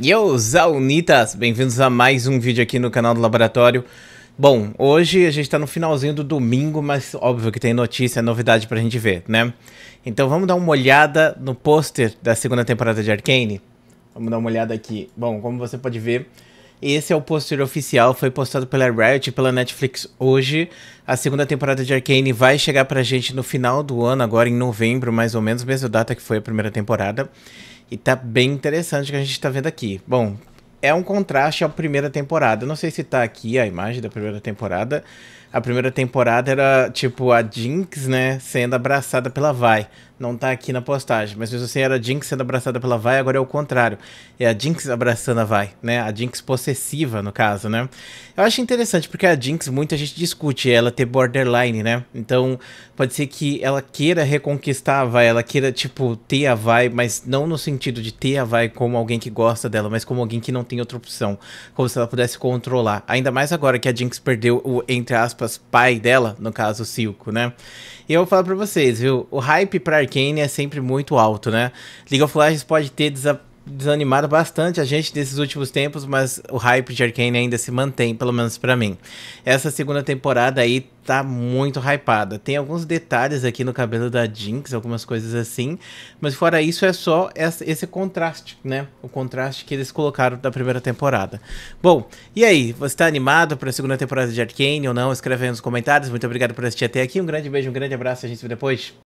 E eu, Zaunitas! Bem-vindos a mais um vídeo aqui no canal do Laboratório. Bom, hoje a gente está no finalzinho do domingo, mas óbvio que tem notícia, novidade pra gente ver, né? Então vamos dar uma olhada no pôster da segunda temporada de Arcane. Vamos dar uma olhada aqui. Bom, como você pode ver, esse é o pôster oficial, foi postado pela Riot e pela Netflix hoje. A segunda temporada de Arcane vai chegar pra gente no final do ano, agora em novembro, mais ou menos, mesma data que foi a primeira temporada. E tá bem interessante o que a gente tá vendo aqui. Bom, é um contraste à primeira temporada. Não sei se tá aqui a imagem da primeira temporada. A primeira temporada era tipo a Jinx, né, sendo abraçada pela Vai não tá aqui na postagem, mas mesmo assim era a Jinx sendo abraçada pela Vai, agora é o contrário. É a Jinx abraçando a Vai, né? A Jinx possessiva, no caso, né? Eu acho interessante, porque a Jinx, muita gente discute ela ter borderline, né? Então, pode ser que ela queira reconquistar a Vai, ela queira, tipo, ter a Vai, mas não no sentido de ter a Vai como alguém que gosta dela, mas como alguém que não tem outra opção. Como se ela pudesse controlar. Ainda mais agora que a Jinx perdeu o, entre aspas, pai dela, no caso, o Silco, né? E eu vou falar pra vocês, viu? O hype pra Arcane é sempre muito alto, né? League of Legends pode ter desa desanimado bastante a gente nesses últimos tempos, mas o hype de Arcane ainda se mantém, pelo menos para mim. Essa segunda temporada aí tá muito hypada. Tem alguns detalhes aqui no cabelo da Jinx, algumas coisas assim, mas fora isso é só essa, esse contraste, né? O contraste que eles colocaram da primeira temporada. Bom, e aí, você tá animado para a segunda temporada de Arcane ou não? Escreve aí nos comentários. Muito obrigado por assistir até aqui. Um grande beijo, um grande abraço, a gente se vê depois.